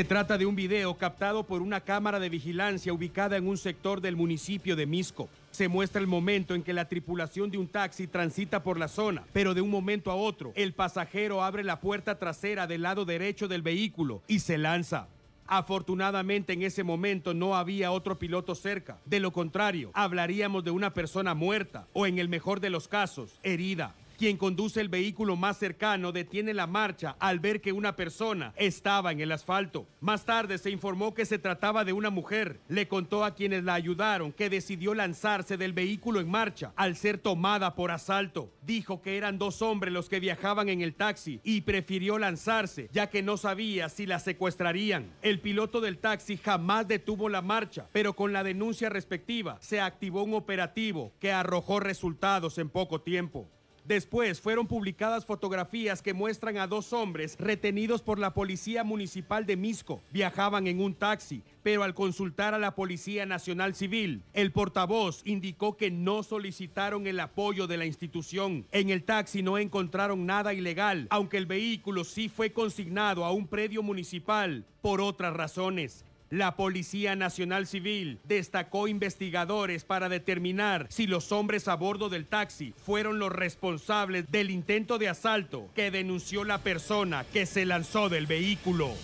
Se trata de un video captado por una cámara de vigilancia ubicada en un sector del municipio de Misco. Se muestra el momento en que la tripulación de un taxi transita por la zona, pero de un momento a otro, el pasajero abre la puerta trasera del lado derecho del vehículo y se lanza. Afortunadamente en ese momento no había otro piloto cerca, de lo contrario, hablaríamos de una persona muerta o en el mejor de los casos, herida quien conduce el vehículo más cercano, detiene la marcha al ver que una persona estaba en el asfalto. Más tarde se informó que se trataba de una mujer. Le contó a quienes la ayudaron que decidió lanzarse del vehículo en marcha al ser tomada por asalto. Dijo que eran dos hombres los que viajaban en el taxi y prefirió lanzarse ya que no sabía si la secuestrarían. El piloto del taxi jamás detuvo la marcha, pero con la denuncia respectiva se activó un operativo que arrojó resultados en poco tiempo. Después fueron publicadas fotografías que muestran a dos hombres retenidos por la Policía Municipal de Misco. Viajaban en un taxi, pero al consultar a la Policía Nacional Civil, el portavoz indicó que no solicitaron el apoyo de la institución. En el taxi no encontraron nada ilegal, aunque el vehículo sí fue consignado a un predio municipal por otras razones. La Policía Nacional Civil destacó investigadores para determinar si los hombres a bordo del taxi fueron los responsables del intento de asalto que denunció la persona que se lanzó del vehículo.